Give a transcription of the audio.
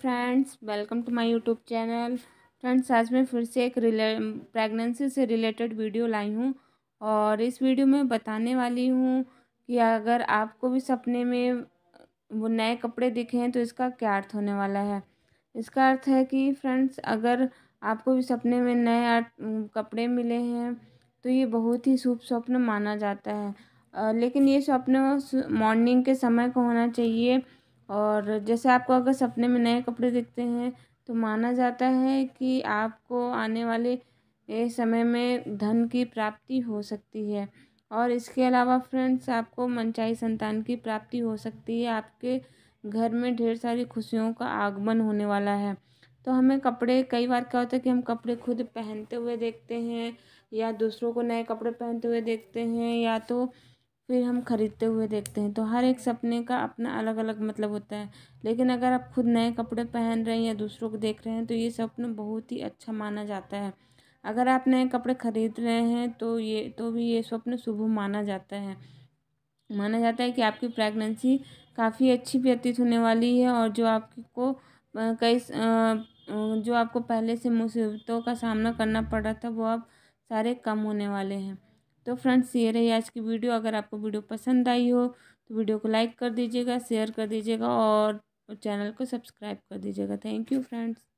friends welcome to my YouTube channel friends आज मैं फिर से एक रिले प्रेगनेंसी से रिलेटेड वीडियो लाई हूँ और इस वीडियो में बताने वाली हूँ कि अगर आपको भी सपने में वो नए कपड़े दिखे हैं तो इसका क्या अर्थ होने वाला है इसका अर्थ है कि फ्रेंड्स अगर आपको भी सपने में नए कपड़े मिले हैं तो ये बहुत ही शुभ स्वप्न माना जाता है लेकिन ये स्वप्न मॉर्निंग के समय को होना चाहिए और जैसे आपको अगर सपने में नए कपड़े दिखते हैं तो माना जाता है कि आपको आने वाले समय में धन की प्राप्ति हो सकती है और इसके अलावा फ्रेंड्स आपको मनचाही संतान की प्राप्ति हो सकती है आपके घर में ढेर सारी खुशियों का आगमन होने वाला है तो हमें कपड़े कई बार क्या होता है कि हम कपड़े खुद पहनते हुए देखते हैं या दूसरों को नए कपड़े पहनते हुए देखते हैं या तो फिर हम ख़रीदते हुए देखते हैं तो हर एक सपने का अपना अलग अलग मतलब होता है लेकिन अगर आप खुद नए कपड़े पहन रहे हैं या दूसरों को देख रहे हैं तो ये सपना बहुत ही अच्छा माना जाता है अगर आप नए कपड़े खरीद रहे हैं तो ये तो भी ये स्वप्न शुभ माना जाता है माना जाता है कि आपकी प्रेगनेंसी काफ़ी अच्छी व्यतीत होने वाली है और जो आपको कई जो आपको पहले से मुसीबतों का सामना करना पड़ रहा था वो अब सारे कम होने वाले हैं तो फ्रेंड्स ये रही आज की वीडियो अगर आपको वीडियो पसंद आई हो तो वीडियो को लाइक कर दीजिएगा शेयर कर दीजिएगा और चैनल को सब्सक्राइब कर दीजिएगा थैंक यू फ्रेंड्स